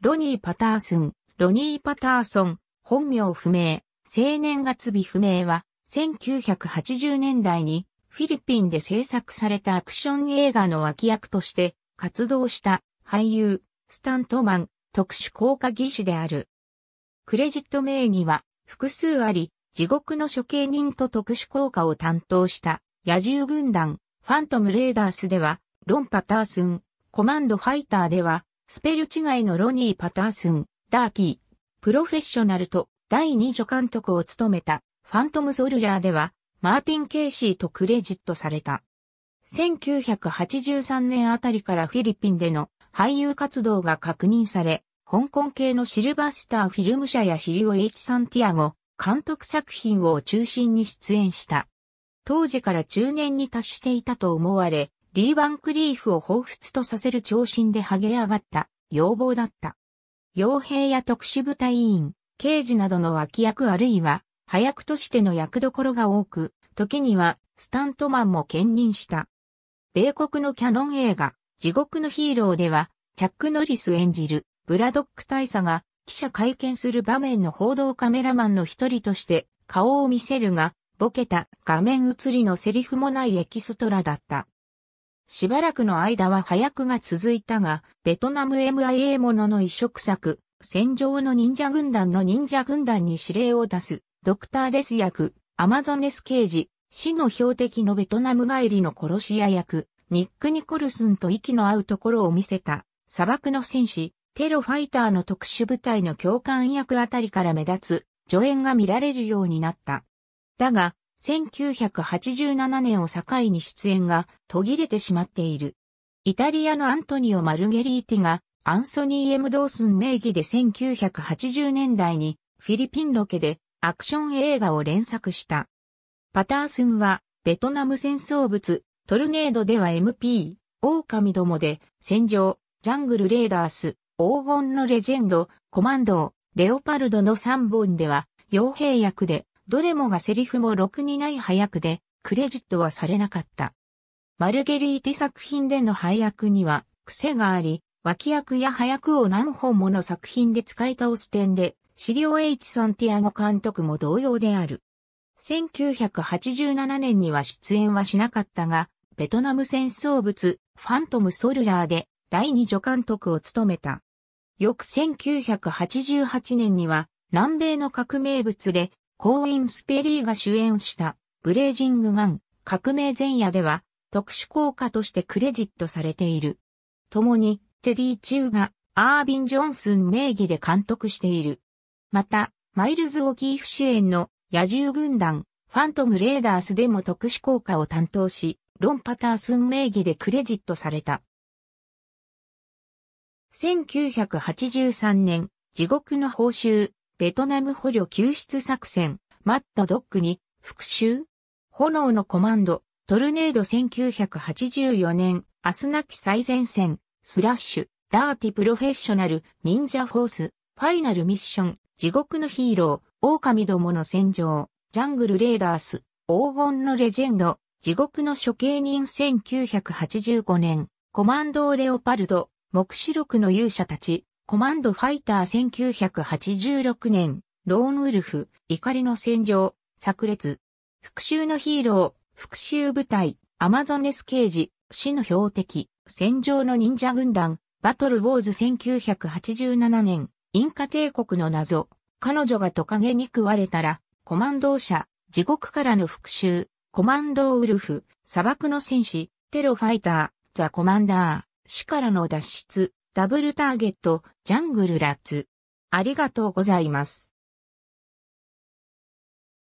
ロニー・パタースン、ロニー・パターソン、本名不明、青年月日不明は、1980年代にフィリピンで制作されたアクション映画の脇役として活動した俳優、スタントマン、特殊効果技師である。クレジット名義は複数あり、地獄の処刑人と特殊効果を担当した野獣軍団、ファントムレーダースでは、ロンパタースン、コマンドファイターでは、スペル違いのロニー・パタースン、ダーキー、プロフェッショナルと第二助監督を務めたファントム・ソルジャーでは、マーティン・ケイシーとクレジットされた。1983年あたりからフィリピンでの俳優活動が確認され、香港系のシルバースターフィルム社やシリオ・エイチ・サンティアゴ、監督作品を中心に出演した。当時から中年に達していたと思われ、リー・バンクリーフを彷彿とさせる長身で剥げ上がった要望だった。傭兵や特殊部隊員、刑事などの脇役あるいは、早役としての役どころが多く、時には、スタントマンも兼任した。米国のキャノン映画、地獄のヒーローでは、チャック・ノリス演じる、ブラドック大佐が、記者会見する場面の報道カメラマンの一人として、顔を見せるが、ボケた画面映りのセリフもないエキストラだった。しばらくの間は早くが続いたが、ベトナム MIA ものの移植作、戦場の忍者軍団の忍者軍団に指令を出す、ドクターデス役、アマゾネス刑事、死の標的のベトナム帰りの殺し屋役、ニック・ニコルスンと息の合うところを見せた、砂漠の戦士、テロファイターの特殊部隊の教官役あたりから目立つ、助演が見られるようになった。だが、1987年を境に出演が途切れてしまっている。イタリアのアントニオ・マルゲリーティがアンソニー・エム・ドースン名義で1980年代にフィリピンロケでアクション映画を連作した。パタースンはベトナム戦争物、トルネードでは MP、狼どもで戦場、ジャングル・レーダース、黄金のレジェンド、コマンド、レオパルドの3本では傭兵役でどれもがセリフもろくにない配役で、クレジットはされなかった。マルゲリーテ作品での配役には癖があり、脇役や配役を何本もの作品で使い倒す点で、シリオ・エイチ・サンティアゴ監督も同様である。1987年には出演はしなかったが、ベトナム戦争物、ファントム・ソルジャーで第二助監督を務めた。翌1988年には、南米の革命物でコーイン・スペリーが主演したブレージング・ワン、革命前夜では特殊効果としてクレジットされている。共にテディ・チューがアービン・ジョンスン名義で監督している。また、マイルズ・オキーフ主演の野獣軍団、ファントム・レーダースでも特殊効果を担当し、ロン・パタースン名義でクレジットされた。1983年、地獄の報酬、ベトナム捕虜救出作戦、マットドックに復讐炎のコマンド、トルネード1984年、アスナキ最前線、スラッシュ、ダーティプロフェッショナル、忍者フォース、ファイナルミッション、地獄のヒーロー、狼どもの戦場、ジャングルレーダース、黄金のレジェンド、地獄の処刑人1985年、コマンドーレオパルド、目視録の勇者たち、コマンドファイター1986年、ローンウルフ、怒りの戦場、炸裂。復讐のヒーロー、復讐部隊、アマゾネス刑事、死の標的、戦場の忍者軍団、バトルウォーズ1987年、インカ帝国の謎、彼女がトカゲに食われたら、コマンドー地獄からの復讐、コマンドウルフ、砂漠の戦士、テロファイター、ザ・コマンダー、死からの脱出、ダブルターゲット、ジャングルラッツ。ありがとうございます。